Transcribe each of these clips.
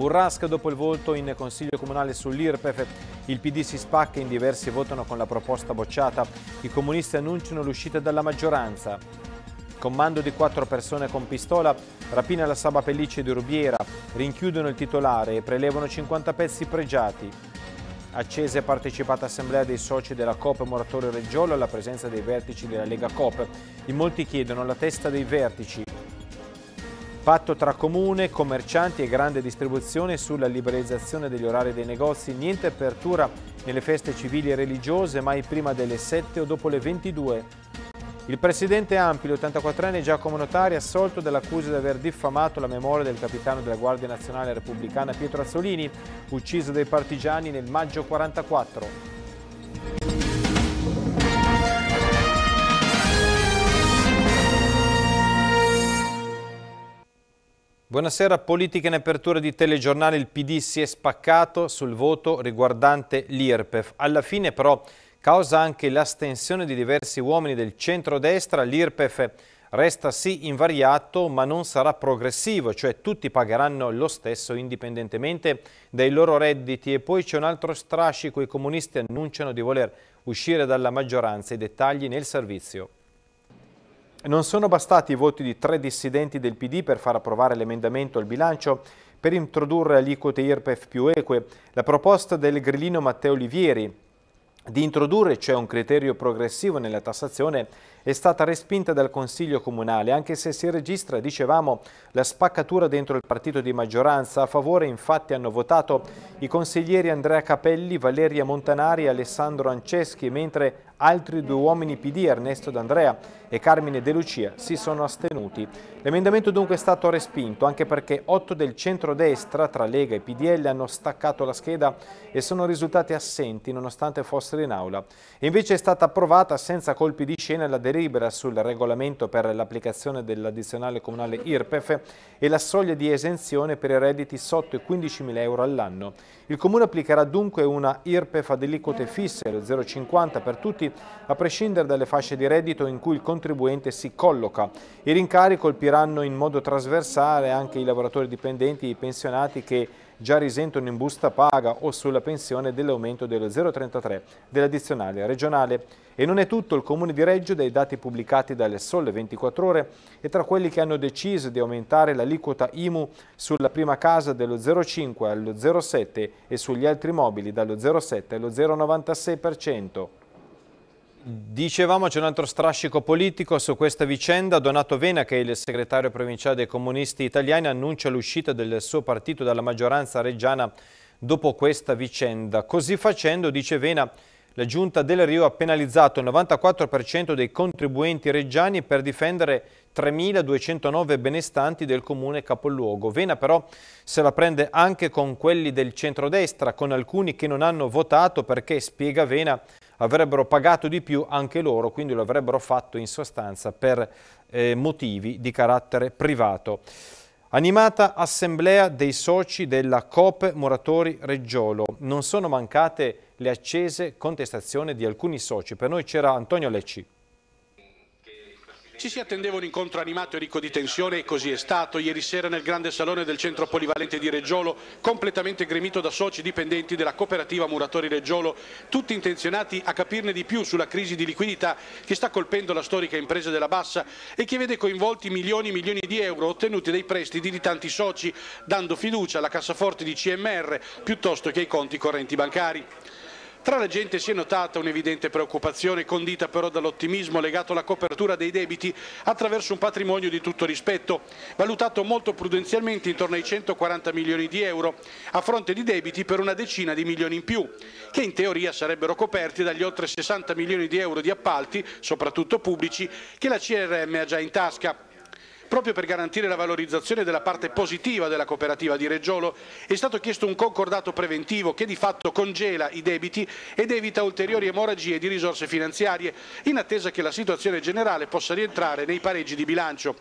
Burrasca dopo il volto in Consiglio Comunale sull'IRPEF. Il PD si spacca, in diversi votano con la proposta bocciata. I comunisti annunciano l'uscita dalla maggioranza. Comando di quattro persone con pistola, rapina la Saba Pellice di Rubiera, rinchiudono il titolare e prelevano 50 pezzi pregiati. Accese e partecipata assemblea dei soci della COP Moratorio Reggiolo alla presenza dei vertici della Lega COP. In molti chiedono la testa dei vertici. Patto tra comune, commercianti e grande distribuzione sulla liberalizzazione degli orari dei negozi, niente apertura nelle feste civili e religiose mai prima delle 7 o dopo le 22. Il presidente Ampi, l'84enne Giacomo Notari, assolto dall'accusa di aver diffamato la memoria del capitano della Guardia Nazionale Repubblicana Pietro Azzolini, ucciso dai partigiani nel maggio 44. Buonasera, politica in apertura di telegiornale. Il PD si è spaccato sul voto riguardante l'IRPEF. Alla fine però, causa anche l'astensione di diversi uomini del centrodestra, l'IRPEF resta sì invariato ma non sarà progressivo, cioè tutti pagheranno lo stesso indipendentemente dai loro redditi. E poi c'è un altro strascico, i comunisti annunciano di voler uscire dalla maggioranza. I dettagli nel servizio. Non sono bastati i voti di tre dissidenti del PD per far approvare l'emendamento al bilancio per introdurre aliquote IRPEF più eque. La proposta del grillino Matteo Olivieri di introdurre cioè un criterio progressivo nella tassazione è stata respinta dal Consiglio Comunale, anche se si registra, dicevamo, la spaccatura dentro il partito di maggioranza. A favore infatti hanno votato i consiglieri Andrea Capelli, Valeria Montanari e Alessandro Anceschi, mentre Altri due uomini PD, Ernesto D'Andrea e Carmine De Lucia, si sono astenuti. L'emendamento dunque è stato respinto, anche perché otto del centrodestra, tra Lega e PDL, hanno staccato la scheda e sono risultati assenti nonostante fossero in aula. invece è stata approvata senza colpi di scena la delibera sul regolamento per l'applicazione dell'addizionale comunale IRPEF e la soglia di esenzione per i redditi sotto i 15.000 euro all'anno. Il Comune applicherà dunque una IRPEF ad aliquote fisse, lo 0,50 per tutti, a prescindere dalle fasce di reddito in cui il contribuente si colloca. I rincari colpiranno in modo trasversale anche i lavoratori dipendenti e i pensionati che già risentono in busta paga o sulla pensione dell'aumento dello 0,33 dell'addizionale regionale. E non è tutto, il Comune di Reggio, dai dati pubblicati dalle Sole 24 Ore, è tra quelli che hanno deciso di aumentare l'aliquota IMU sulla prima casa dello 0,5 allo 0,7 e sugli altri mobili dallo 0,7 allo 0,96%. Dicevamo c'è un altro strascico politico su questa vicenda. Donato Vena, che è il segretario provinciale dei comunisti italiani, annuncia l'uscita del suo partito dalla maggioranza reggiana dopo questa vicenda. Così facendo, dice Vena, la giunta del Rio ha penalizzato il 94% dei contribuenti reggiani per difendere 3.209 benestanti del comune capoluogo. Vena però se la prende anche con quelli del centrodestra, con alcuni che non hanno votato perché, spiega Vena, avrebbero pagato di più anche loro, quindi lo avrebbero fatto in sostanza per eh, motivi di carattere privato. Animata assemblea dei soci della COPE Muratori Reggiolo. Non sono mancate le accese contestazioni di alcuni soci. Per noi c'era Antonio Lecci. Ci si attendeva un incontro animato e ricco di tensione e così è stato ieri sera nel grande salone del centro polivalente di Reggiolo, completamente gremito da soci dipendenti della cooperativa Muratori Reggiolo, tutti intenzionati a capirne di più sulla crisi di liquidità che sta colpendo la storica impresa della Bassa e che vede coinvolti milioni e milioni di euro ottenuti dai prestiti di tanti soci, dando fiducia alla cassaforte di CMR piuttosto che ai conti correnti bancari. Tra la gente si è notata un'evidente preoccupazione, condita però dall'ottimismo legato alla copertura dei debiti attraverso un patrimonio di tutto rispetto, valutato molto prudenzialmente intorno ai 140 milioni di euro, a fronte di debiti per una decina di milioni in più, che in teoria sarebbero coperti dagli oltre 60 milioni di euro di appalti, soprattutto pubblici, che la CRM ha già in tasca proprio per garantire la valorizzazione della parte positiva della cooperativa di Reggiolo, è stato chiesto un concordato preventivo che di fatto congela i debiti ed evita ulteriori emorragie di risorse finanziarie, in attesa che la situazione generale possa rientrare nei pareggi di bilancio.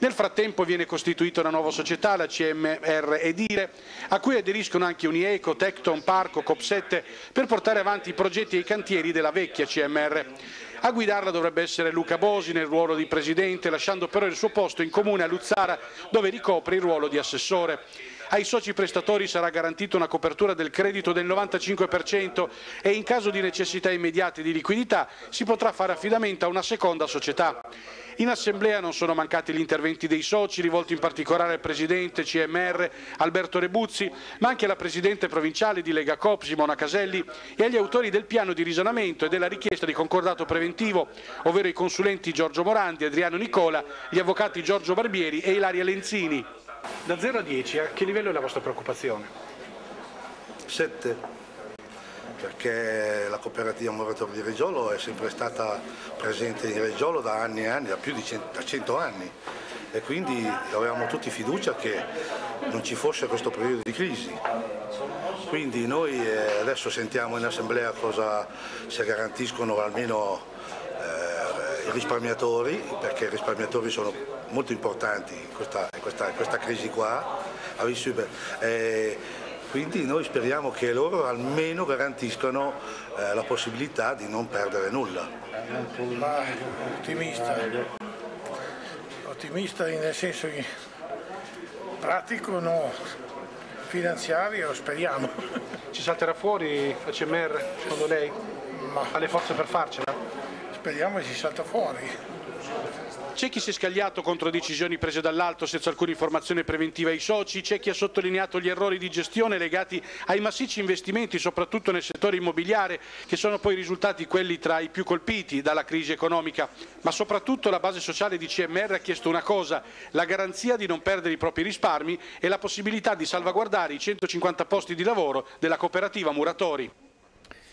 Nel frattempo viene costituita una nuova società, la CMR Edire, a cui aderiscono anche Unieco, Tecton, Parco, Cop7 per portare avanti i progetti e i cantieri della vecchia CMR. A guidarla dovrebbe essere Luca Bosi nel ruolo di presidente, lasciando però il suo posto in comune a Luzzara dove ricopre il ruolo di assessore ai soci prestatori sarà garantita una copertura del credito del 95% e in caso di necessità immediate di liquidità si potrà fare affidamento a una seconda società. In assemblea non sono mancati gli interventi dei soci, rivolti in particolare al presidente CMR Alberto Rebuzzi, ma anche alla presidente provinciale di Lega Cop Simona Caselli e agli autori del piano di risanamento e della richiesta di concordato preventivo, ovvero i consulenti Giorgio Morandi, Adriano Nicola, gli avvocati Giorgio Barbieri e Ilaria Lenzini. Da 0 a 10 a che livello è la vostra preoccupazione? 7, perché la cooperativa Moratorio di Reggiolo è sempre stata presente in Reggiolo da anni e anni, da più di 100 anni e quindi avevamo tutti fiducia che non ci fosse questo periodo di crisi. Quindi noi eh, adesso sentiamo in assemblea cosa si garantiscono almeno eh, i risparmiatori, perché i risparmiatori sono molto importanti in questa, in questa, in questa crisi qua. Eh, quindi noi speriamo che loro almeno garantiscano eh, la possibilità di non perdere nulla. Ma ottimista, ottimista nel senso che pratico no, finanziario speriamo. Ci salterà fuori la CMR secondo lei? Ma... Ha le forze per farcela? Speriamo che si salta fuori. C'è chi si è scagliato contro decisioni prese dall'alto senza alcuna informazione preventiva ai soci, c'è chi ha sottolineato gli errori di gestione legati ai massicci investimenti, soprattutto nel settore immobiliare, che sono poi risultati quelli tra i più colpiti dalla crisi economica. Ma soprattutto la base sociale di CMR ha chiesto una cosa, la garanzia di non perdere i propri risparmi e la possibilità di salvaguardare i 150 posti di lavoro della cooperativa Muratori.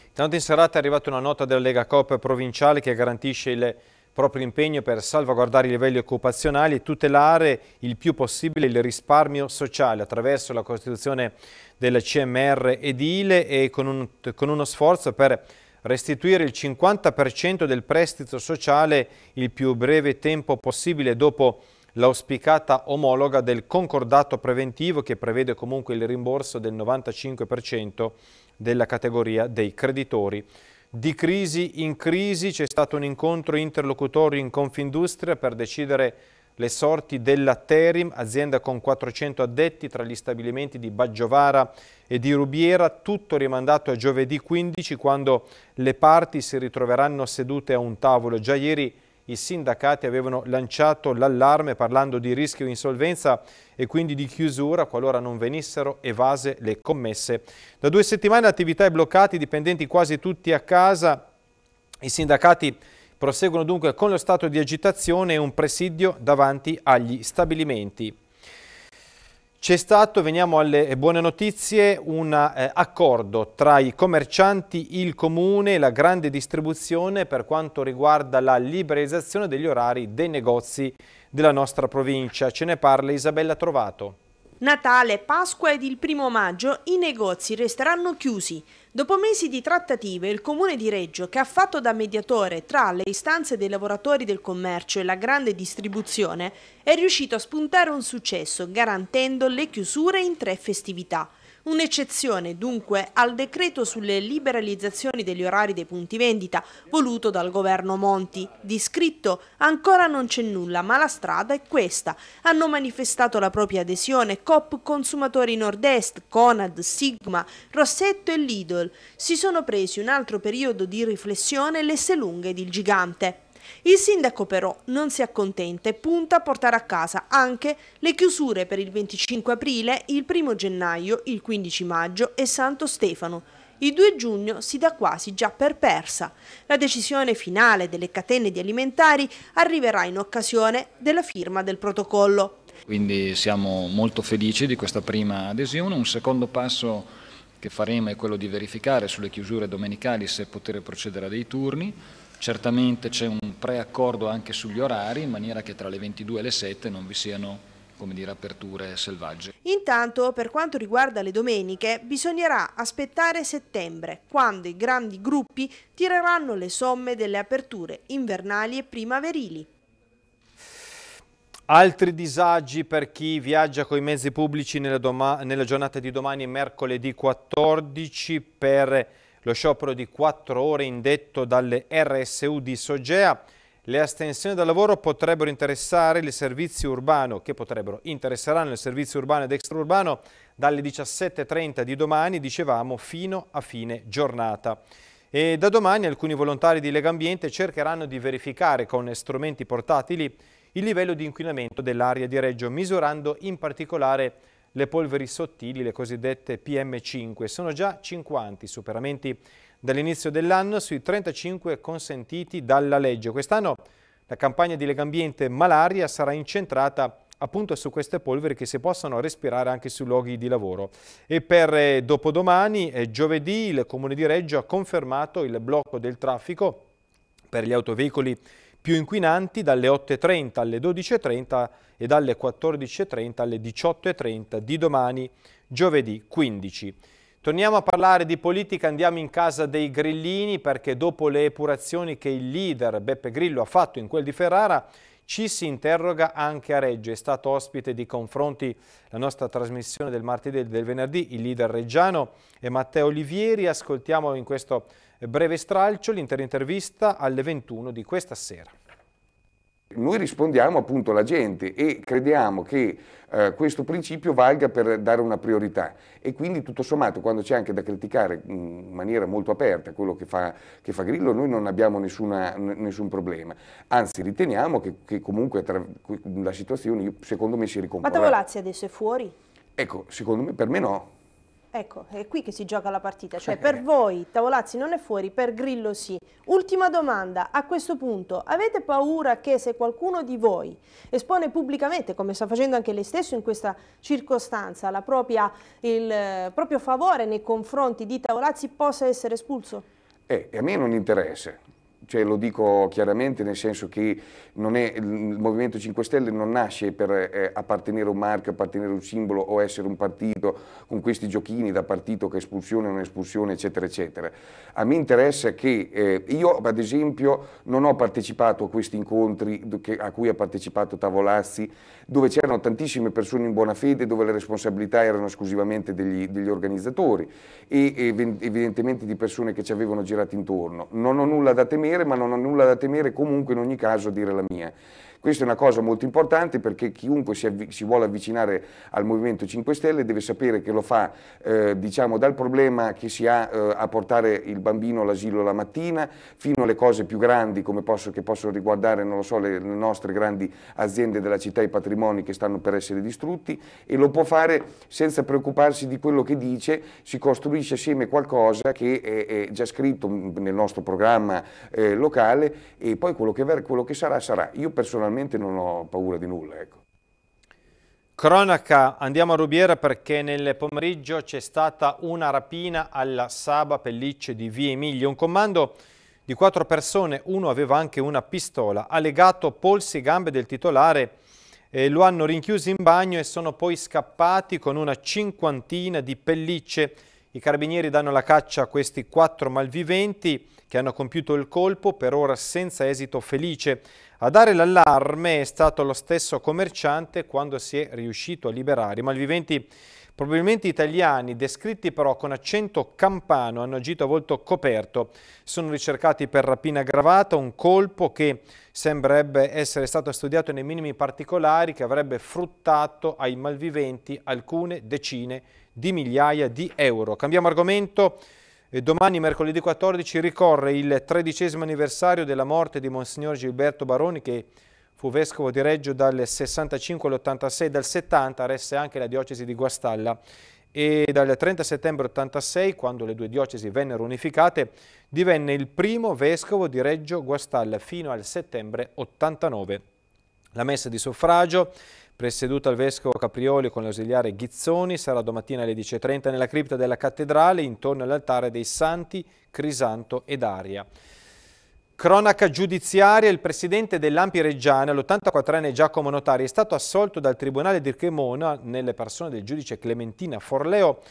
Intanto in serata è arrivata una nota della Lega Coop provinciale che garantisce il proprio impegno per salvaguardare i livelli occupazionali e tutelare il più possibile il risparmio sociale attraverso la costituzione della CMR edile e con, un, con uno sforzo per restituire il 50% del prestito sociale il più breve tempo possibile dopo l'auspicata omologa del concordato preventivo che prevede comunque il rimborso del 95% della categoria dei creditori di crisi in crisi c'è stato un incontro interlocutorio in Confindustria per decidere le sorti della Terim, azienda con 400 addetti tra gli stabilimenti di Baggiovara e di Rubiera, tutto rimandato a giovedì 15 quando le parti si ritroveranno sedute a un tavolo. Già ieri i sindacati avevano lanciato l'allarme parlando di rischio insolvenza e quindi di chiusura qualora non venissero evase le commesse. Da due settimane l'attività è bloccata, i dipendenti quasi tutti a casa, i sindacati proseguono dunque con lo stato di agitazione e un presidio davanti agli stabilimenti. C'è stato, veniamo alle eh, buone notizie, un eh, accordo tra i commercianti, il comune e la grande distribuzione per quanto riguarda la liberalizzazione degli orari dei negozi della nostra provincia. Ce ne parla Isabella Trovato. Natale, Pasqua ed il primo maggio i negozi resteranno chiusi. Dopo mesi di trattative, il Comune di Reggio, che ha fatto da mediatore tra le istanze dei lavoratori del commercio e la grande distribuzione, è riuscito a spuntare un successo garantendo le chiusure in tre festività – Un'eccezione dunque al decreto sulle liberalizzazioni degli orari dei punti vendita voluto dal governo Monti. Di scritto ancora non c'è nulla, ma la strada è questa. Hanno manifestato la propria adesione COP Consumatori Nord-Est, Conad, Sigma, Rossetto e Lidl. Si sono presi un altro periodo di riflessione l'esse lunga ed il gigante. Il sindaco però non si accontenta e punta a portare a casa anche le chiusure per il 25 aprile, il 1 gennaio, il 15 maggio e Santo Stefano, il 2 giugno si dà quasi già per persa. La decisione finale delle catene di alimentari arriverà in occasione della firma del protocollo. Quindi siamo molto felici di questa prima adesione, un secondo passo che faremo è quello di verificare sulle chiusure domenicali se poter procedere a dei turni, Certamente c'è un preaccordo anche sugli orari, in maniera che tra le 22 e le 7 non vi siano come dire, aperture selvagge. Intanto, per quanto riguarda le domeniche, bisognerà aspettare settembre, quando i grandi gruppi tireranno le somme delle aperture invernali e primaverili. Altri disagi per chi viaggia con i mezzi pubblici nella, nella giornata di domani, mercoledì 14, per lo sciopero di quattro ore indetto dalle RSU di Sogea. Le astensioni dal lavoro potrebbero interessare il servizio urbano, che potrebbero interesseranno il servizio urbano ed extraurbano dalle 17.30 di domani, dicevamo, fino a fine giornata. E da domani alcuni volontari di Lega Ambiente cercheranno di verificare con strumenti portatili il livello di inquinamento dell'aria di Reggio, misurando in particolare il le polveri sottili, le cosiddette PM5. Sono già 50 i superamenti dall'inizio dell'anno sui 35 consentiti dalla legge. Quest'anno la campagna di Legambiente Malaria sarà incentrata appunto su queste polveri che si possono respirare anche sui luoghi di lavoro. E per eh, dopodomani, eh, giovedì, il Comune di Reggio ha confermato il blocco del traffico per gli autoveicoli più inquinanti dalle 8.30 alle 12.30 e dalle 14.30 alle 18.30 di domani, giovedì 15. Torniamo a parlare di politica, andiamo in casa dei grillini perché dopo le epurazioni che il leader Beppe Grillo ha fatto in quel di Ferrara ci si interroga anche a Reggio. È stato ospite di confronti la nostra trasmissione del martedì e del venerdì, il leader reggiano e Matteo Olivieri. Ascoltiamo in questo Breve stralcio, l'intera intervista alle 21 di questa sera. Noi rispondiamo appunto alla gente e crediamo che eh, questo principio valga per dare una priorità e quindi tutto sommato quando c'è anche da criticare in maniera molto aperta quello che fa, che fa Grillo noi non abbiamo nessuna, nessun problema, anzi riteniamo che, che comunque tra, la situazione secondo me si ricomporrà. Ma Tavolazzi adesso è fuori? Ecco, secondo me per me no. Ecco, è qui che si gioca la partita, cioè per voi Tavolazzi non è fuori, per Grillo sì. Ultima domanda, a questo punto avete paura che se qualcuno di voi espone pubblicamente, come sta facendo anche lei stesso in questa circostanza, propria, il eh, proprio favore nei confronti di Tavolazzi possa essere espulso? Eh, a me non interessa, cioè, lo dico chiaramente nel senso che è, il Movimento 5 Stelle non nasce per eh, appartenere a un marchio, appartenere a un simbolo o essere un partito con questi giochini da partito che espulsione, o non espulsione, eccetera, eccetera. A me interessa che eh, io, ad esempio, non ho partecipato a questi incontri a cui ha partecipato Tavolazzi dove c'erano tantissime persone in buona fede, dove le responsabilità erano esclusivamente degli, degli organizzatori e evidentemente di persone che ci avevano girato intorno. Non ho nulla da temere, ma non ho nulla da temere comunque in ogni caso a dire la mia. Questa è una cosa molto importante perché chiunque si, avvi- si vuole avvicinare al Movimento 5 Stelle deve sapere che lo fa eh, diciamo, dal problema che si ha eh, a portare il bambino all'asilo la mattina fino alle cose più grandi come posso, che possono riguardare so, le, le, nostre grandi aziende della città, e i patrimoni che stanno per essere distrutti e lo può fare senza preoccuparsi di quello che dice, si costruisce assieme qualcosa che è, è già scritto mm, nel nostro programma eh, locale e poi quello che, ver- quello che sarà sarà. Io personalmente veramente non ho paura di nulla. Ecco. Cronaca, andiamo a Rubiera perché nel pomeriggio c'è stata una rapina alla Saba Pellicce di Via Emilia. Un comando di quattro persone, uno aveva anche una pistola, ha legato polsi e gambe del titolare, eh, lo hanno rinchiuso in bagno e sono poi scappati con una cinquantina di pellicce. I carabinieri danno la caccia a questi quattro malviventi che hanno compiuto il colpo, per ora senza esito felice. A dare l'allarme è stato lo stesso commerciante quando si è riuscito a liberare i malviventi. Probabilmente italiani, descritti però con accento campano, hanno agito a volto coperto. Sono ricercati per rapina aggravata, un colpo che sembrerebbe essere stato studiato nei minimi particolari, che avrebbe fruttato ai malviventi alcune decine di migliaia di euro. Cambiamo argomento. E domani, mercoledì 14, ricorre il tredicesimo anniversario della morte di Monsignor Gilberto Baroni, che fu vescovo di Reggio dal 65 all'86, dal 70 resse anche la diocesi di Guastalla e dal 30 settembre 86, quando le due diocesi vennero unificate, divenne il primo vescovo di Reggio Guastalla fino al settembre 89. La messa di suffragio Presieduta al Vescovo Caprioli con l'ausiliare Ghizzoni sarà domattina alle 10.30 nella cripta della cattedrale intorno all'altare dei Santi Crisanto ed Aria. Cronaca giudiziaria, il presidente dell'Ampi Reggiana, l'84enne Giacomo Notari, è stato assolto dal Tribunale di Cremona nelle persone del giudice Clementina Forleo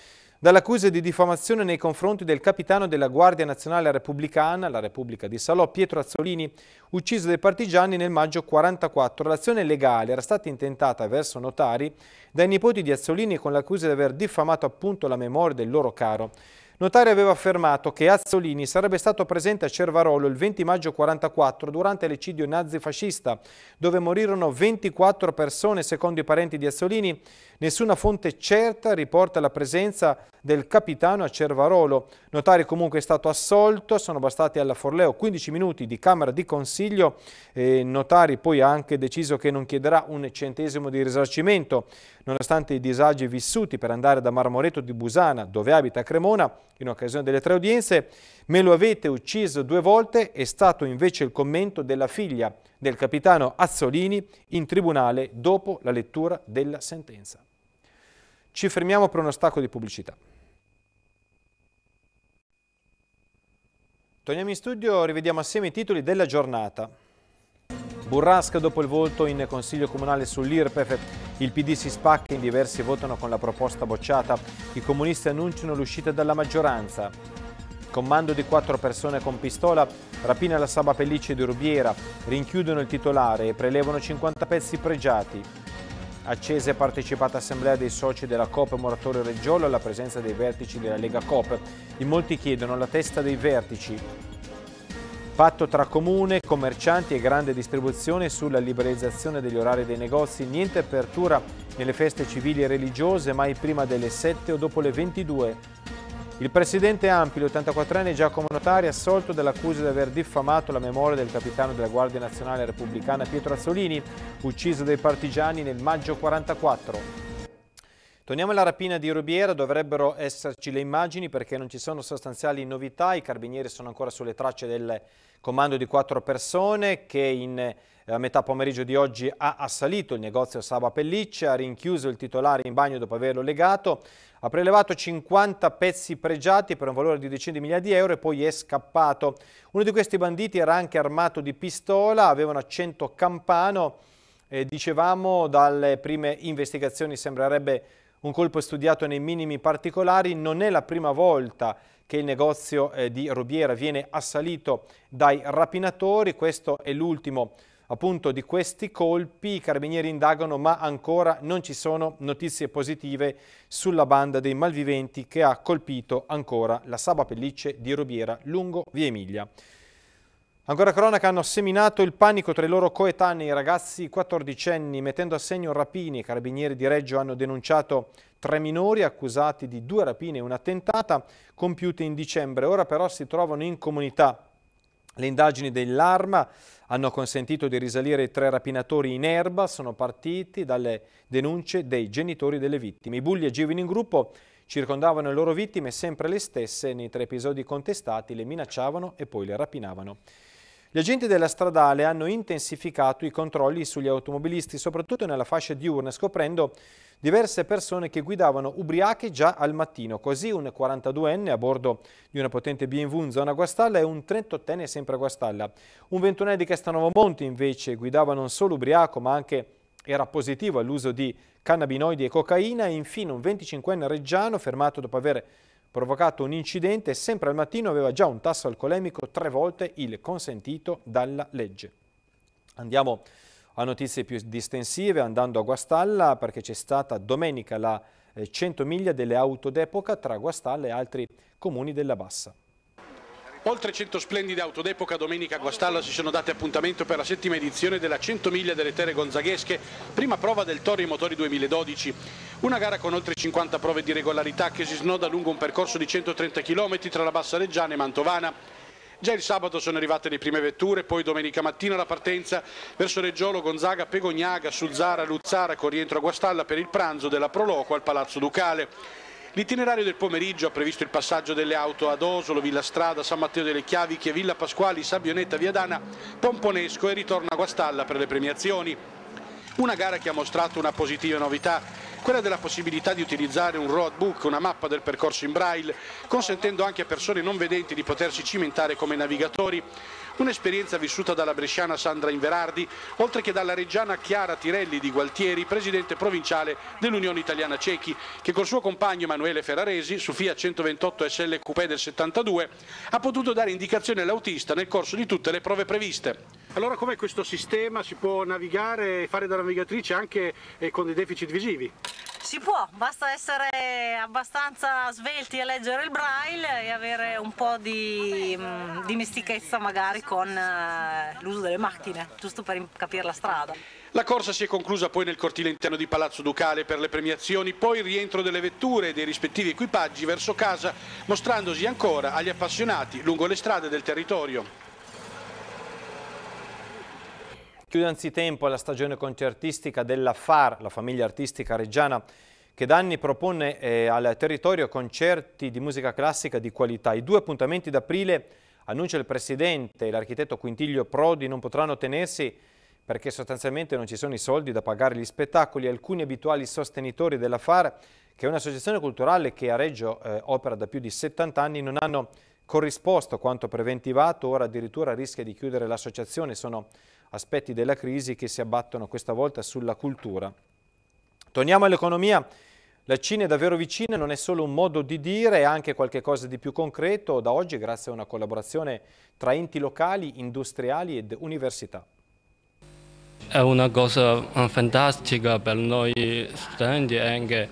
dall'accusa di diffamazione nei confronti del capitano della Guardia Nazionale Repubblicana, la Repubblica di Salò, Pietro Azzolini, ucciso dai partigiani nel maggio 1944. L'azione legale era stata intentata verso notari dai nipoti di Azzolini con l'accusa di aver diffamato appunto la memoria del loro caro. Notari aveva affermato che Azzolini sarebbe stato presente a Cervarolo il 20 maggio 1944 durante l'eccidio nazifascista, dove morirono 24 persone secondo i parenti di Azzolini, Nessuna fonte certa riporta la presenza del capitano a Cervarolo. Notare comunque è stato assolto, sono bastati alla Forleo 15 minuti di Camera di Consiglio. Eh, Notari poi ha anche deciso che non chiederà un centesimo di risarcimento. Nonostante i disagi vissuti per andare da Marmoreto di Busana, dove abita Cremona, in occasione delle tre udienze, me lo avete ucciso due volte, è stato invece il commento della figlia del capitano Azzolini in tribunale dopo la lettura della sentenza. Ci fermiamo per uno stacco di pubblicità. Torniamo in studio, rivediamo assieme i titoli della giornata. Burrasca dopo il volto in Consiglio Comunale sull'IRPEF. Il PD si spacca, in diversi votano con la proposta bocciata. I comunisti annunciano l'uscita dalla maggioranza. Comando di quattro persone con pistola, rapina la Saba Pellice di Rubiera, rinchiudono il titolare e prelevano 50 pezzi pregiati. Accese e partecipata assemblea dei soci della COP Moratorio Reggiolo alla presenza dei vertici della Lega COP. In molti chiedono la testa dei vertici. Patto tra comune, commercianti e grande distribuzione sulla liberalizzazione degli orari dei negozi, niente apertura nelle feste civili e religiose mai prima delle 7 o dopo le 22. Il presidente Ampi, l'84enne Giacomo Notari, è assolto dell'accusa di aver diffamato la memoria del capitano della Guardia Nazionale Repubblicana Pietro Azzolini, ucciso dai partigiani nel maggio 1944. Torniamo alla rapina di Rubiera, dovrebbero esserci le immagini perché non ci sono sostanziali novità, i carabinieri sono ancora sulle tracce del comando di quattro persone che in, a eh, metà pomeriggio di oggi ha assalito il negozio Saba Pelliccia, ha rinchiuso il titolare in bagno dopo averlo legato, ha prelevato 50 pezzi pregiati per un valore di decine di migliaia di euro e poi è scappato. Uno di questi banditi era anche armato di pistola, aveva un accento campano e eh, dicevamo dalle prime investigazioni sembrerebbe un colpo studiato nei minimi particolari, non è la prima volta che il negozio eh, di Rubiera viene assalito dai rapinatori, questo è l'ultimo Appunto di questi colpi i carabinieri indagano ma ancora non ci sono notizie positive sulla banda dei malviventi che ha colpito ancora la Saba Pellicce di Rubiera lungo via Emilia. Ancora cronaca hanno seminato il panico tra i loro coetanei, ragazzi 14enni, mettendo a segno rapini. I carabinieri di Reggio hanno denunciato tre minori accusati di due rapine e una tentata compiute in dicembre. Ora però si trovano in comunità le indagini dell'Arma hanno consentito di risalire i tre rapinatori in erba, sono partiti dalle denunce dei genitori delle vittime. I bulli agivano in gruppo, circondavano le loro vittime, sempre le stesse, nei tre episodi contestati le minacciavano e poi le rapinavano. Gli agenti della stradale hanno intensificato i controlli sugli automobilisti, soprattutto nella fascia diurna, scoprendo diverse persone che guidavano ubriache già al mattino. Così un 42enne a bordo di una potente BMW in zona Guastalla e un 38enne sempre a Guastalla. Un 21enne di Castanovo Monti invece guidava non solo ubriaco ma anche era positivo all'uso di cannabinoidi e cocaina e infine un 25enne reggiano fermato dopo aver provocato un incidente e sempre al mattino aveva già un tasso alcolemico tre volte il consentito dalla legge. Andiamo a notizie più distensive andando a Guastalla perché c'è stata domenica la 100 eh, miglia delle auto d'epoca tra Guastalla e altri comuni della Bassa. Oltre 100 splendide auto d'epoca domenica a Guastalla si sono date appuntamento per la settima edizione della 100 miglia delle terre gonzaghesche, prima prova del Torri Motori 2012. Una gara con oltre 50 prove di regolarità che si snoda lungo un percorso di 130 km tra la Bassa Reggiana e Mantovana. Già il sabato sono arrivate le prime vetture, poi domenica mattina la partenza verso Reggiolo, Gonzaga, Pegognaga, Sulzara, Luzzara con rientro a Guastalla per il pranzo della Proloco al Palazzo Ducale. L'itinerario del pomeriggio ha previsto il passaggio delle auto ad Osolo, Villa Strada, San Matteo delle Chiavi, Villa Pasquali, Sabbionetta, Viadana, Pomponesco e ritorno a Guastalla per le premiazioni. Una gara che ha mostrato una positiva novità, quella della possibilità di utilizzare un roadbook, una mappa del percorso in braille, consentendo anche a persone non vedenti di potersi cimentare come navigatori. Un'esperienza vissuta dalla bresciana Sandra Inverardi, oltre che dalla reggiana Chiara Tirelli di Gualtieri, presidente provinciale dell'Unione Italiana Cechi, che col suo compagno Emanuele Ferraresi, su Fiat 128 SL Coupé del 72, ha potuto dare indicazione all'autista nel corso di tutte le prove previste. Allora come questo sistema si può navigare e fare da navigatrice anche eh, con dei deficit visivi? Si può, basta essere abbastanza svelti a leggere il braille e avere un po' di mm, dimestichezza magari con eh, l'uso delle macchine, giusto per capire la strada. La corsa si è conclusa poi nel cortile interno di Palazzo Ducale per le premiazioni, poi il rientro delle vetture e dei rispettivi equipaggi verso casa, mostrandosi ancora agli appassionati lungo le strade del territorio. Chiude anzitempo la stagione concertistica della FAR, la famiglia artistica reggiana, che da anni propone eh, al territorio concerti di musica classica di qualità. I due appuntamenti d'aprile, annuncia il Presidente e l'architetto Quintilio Prodi, non potranno tenersi perché sostanzialmente non ci sono i soldi da pagare gli spettacoli. Alcuni abituali sostenitori della FAR, che è un'associazione culturale che a Reggio eh, opera da più di 70 anni, non hanno corrisposto quanto preventivato, ora addirittura rischia di chiudere l'associazione. Sono aspetti della crisi che si abbattono questa volta sulla cultura. Torniamo all'economia. La Cina è davvero vicina, non è solo un modo di dire, è anche qualcosa di più concreto da oggi grazie a una collaborazione tra enti locali, industriali ed università. È una cosa eh, fantastica per noi studenti anche,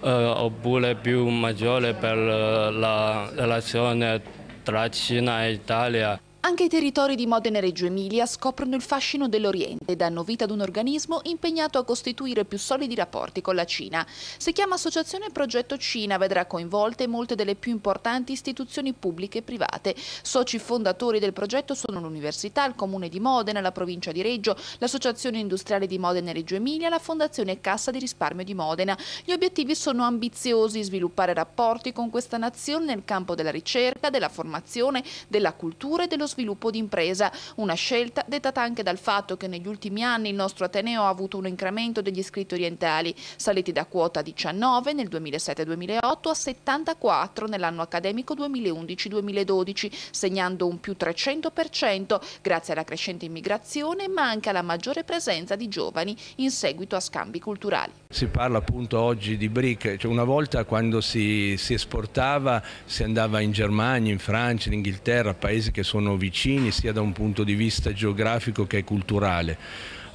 eh, oppure più maggiore per eh, la relazione tra Cina e Italia. Anche i territori di Modena e Reggio Emilia scoprono il fascino dell'Oriente e danno vita ad un organismo impegnato a costituire più solidi rapporti con la Cina. Si chiama Associazione Progetto Cina, vedrà coinvolte molte delle più importanti istituzioni pubbliche e private. Soci fondatori del progetto sono l'Università, il Comune di Modena, la Provincia di Reggio, l'Associazione Industriale di Modena e Reggio Emilia, la Fondazione Cassa di Risparmio di Modena. Gli obiettivi sono ambiziosi, sviluppare rapporti con questa nazione nel campo della ricerca, della formazione, della cultura e dello sviluppo sviluppo d'impresa, una scelta dettata anche dal fatto che negli ultimi anni il nostro Ateneo ha avuto un incremento degli iscritti orientali, saliti da quota 19 nel 2007-2008 a 74 nell'anno accademico 2011-2012, segnando un più 300% grazie alla crescente immigrazione ma anche alla maggiore presenza di giovani in seguito a scambi culturali. Si parla appunto oggi di BRIC, cioè una volta quando si, si esportava si andava in Germania, in Francia, in Inghilterra, paesi che sono vicini sia da un punto di vista geografico che culturale.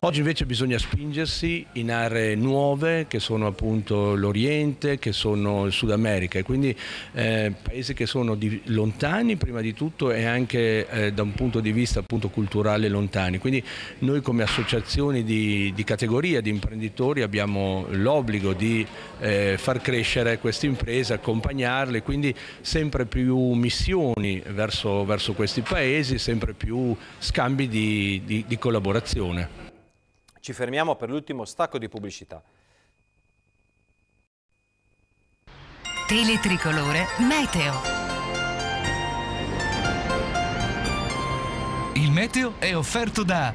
Oggi invece bisogna spingersi in aree nuove che sono appunto l'Oriente, che sono il Sud America e quindi eh, paesi che sono di, lontani prima di tutto e anche eh, da un punto di vista appunto culturale lontani. Quindi noi come associazioni di, di categoria di imprenditori abbiamo l'obbligo di eh, far crescere queste imprese, accompagnarle, quindi sempre più missioni verso, verso questi paesi, sempre più scambi di, di collaborazione. Ci fermiamo per l'ultimo stacco di pubblicità. Teletricolore Meteo. Il meteo è offerto da...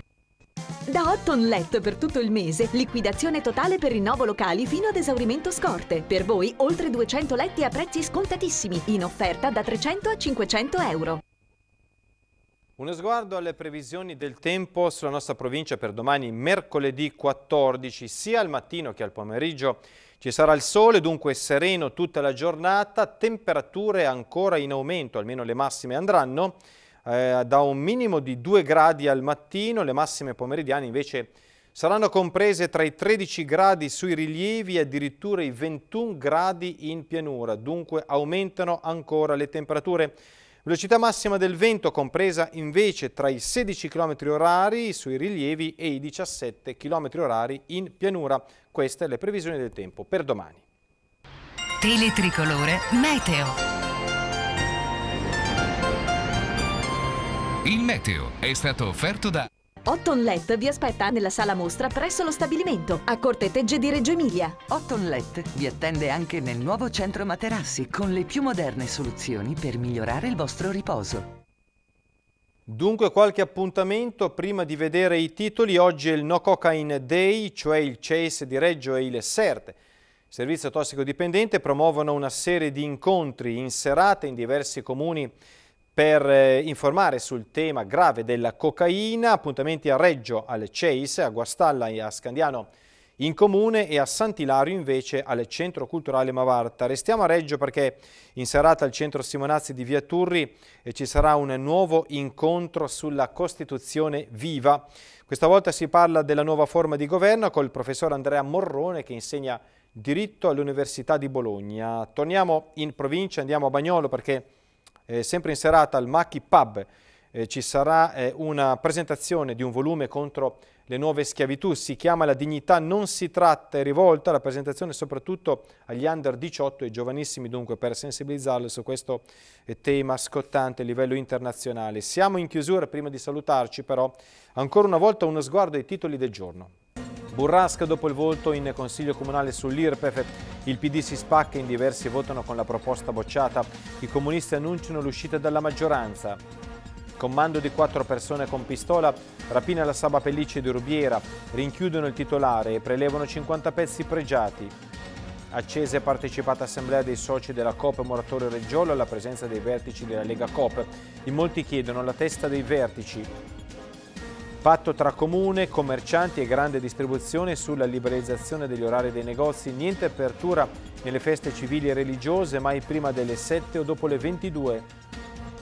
Da Ottonlet per tutto il mese, liquidazione totale per rinnovo locali fino ad esaurimento scorte. Per voi oltre 200 letti a prezzi scontatissimi, in offerta da 300 a 500 euro. Uno sguardo alle previsioni del tempo sulla nostra provincia per domani mercoledì 14, sia al mattino che al pomeriggio. Ci sarà il sole, dunque sereno tutta la giornata, temperature ancora in aumento, almeno le massime andranno, eh, da un minimo di 2 gradi al mattino, le massime pomeridiane invece saranno comprese tra i 13 gradi sui rilievi e addirittura i 21 gradi in pianura, dunque aumentano ancora le temperature. Velocità massima del vento compresa invece tra i 16 km orari sui rilievi e i 17 km orari in pianura. Queste le previsioni del tempo per domani. Teletricolore Meteo. Il meteo è stato offerto da... Let vi aspetta nella sala mostra presso lo stabilimento, a Cortetegge di Reggio Emilia. Let vi attende anche nel nuovo centro materassi con le più moderne soluzioni per migliorare il vostro riposo. Dunque qualche appuntamento prima di vedere i titoli. Oggi è il No Cocaine Day, cioè il Chase di Reggio e il CERT. Il servizio tossicodipendente promuovono una serie di incontri in serata in diversi comuni per eh, informare sul tema grave della cocaina, appuntamenti a Reggio al CEIS, a Guastalla e a Scandiano in comune e a Sant'Ilario invece al Centro Culturale Mavarta. Restiamo a Reggio perché in serata al Centro Simonazzi di Via Turri eh, ci sarà un nuovo incontro sulla Costituzione viva. Questa volta si parla della nuova forma di governo col professor Andrea Morrone che insegna diritto all'Università di Bologna. Torniamo in provincia, andiamo a Bagnolo perché eh, sempre in serata al Macchi Pub eh, ci sarà eh, una presentazione di un volume contro le nuove schiavitù, si chiama La dignità non si tratta, è rivolta la presentazione soprattutto agli under 18 e giovanissimi dunque per sensibilizzarli su questo eh, tema scottante a livello internazionale. Siamo in chiusura, prima di salutarci però ancora una volta uno sguardo ai titoli del giorno. Burrasca dopo il volto in Consiglio Comunale sull'IRPEF, il PD si spacca, in diversi votano con la proposta bocciata, i comunisti annunciano l'uscita dalla maggioranza. Comando di quattro persone con pistola, rapina la Saba Pellice di Rubiera, rinchiudono il titolare e prelevano 50 pezzi pregiati. Accese e partecipata assemblea dei soci della COP Moratorio Reggiolo alla presenza dei vertici della Lega COP. In molti chiedono la testa dei vertici. Patto tra comune, commercianti e grande distribuzione sulla liberalizzazione degli orari dei negozi, niente apertura nelle feste civili e religiose mai prima delle 7 o dopo le 22.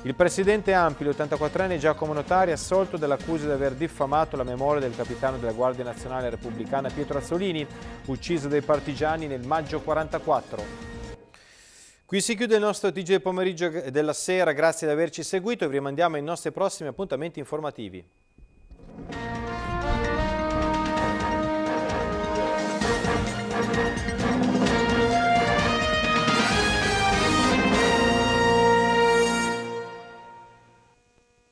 Il presidente Ampi, l'84enne Giacomo Notari, assolto dall'accusa di aver diffamato la memoria del capitano della Guardia Nazionale Repubblicana Pietro Azzolini, ucciso dai partigiani nel maggio 44. Qui si chiude il nostro TG del pomeriggio e della sera, grazie di averci seguito e vi rimandiamo ai nostri prossimi appuntamenti informativi. Thank you.